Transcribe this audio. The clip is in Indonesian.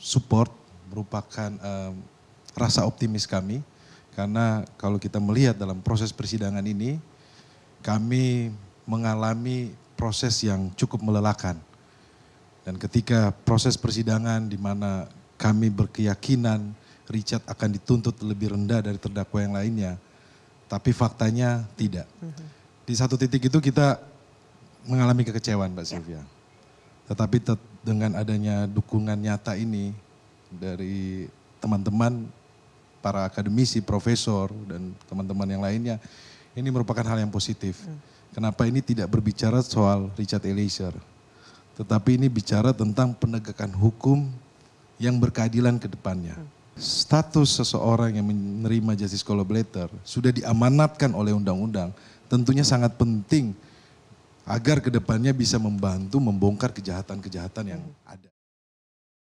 support merupakan um, rasa optimis kami karena kalau kita melihat dalam proses persidangan ini kami mengalami proses yang cukup melelahkan. Dan ketika proses persidangan di mana kami berkeyakinan Richard akan dituntut lebih rendah dari terdakwa yang lainnya, tapi faktanya tidak. Mm-hmm. Di satu titik itu kita mengalami kekecewaan, Mbak Sylvia. Ya. Tetapi tet dengan adanya dukungan nyata ini dari teman-teman para akademisi, profesor dan teman-teman yang lainnya, ini merupakan hal yang positif. Hmm. Kenapa ini tidak berbicara soal Richard Eliezer, tetapi ini bicara tentang penegakan hukum yang berkeadilan ke depannya. Hmm. Status seseorang yang menerima justice collaborator sudah diamanatkan oleh undang-undang, tentunya sangat penting agar kedepannya bisa membantu membongkar kejahatan kejahatan yang ada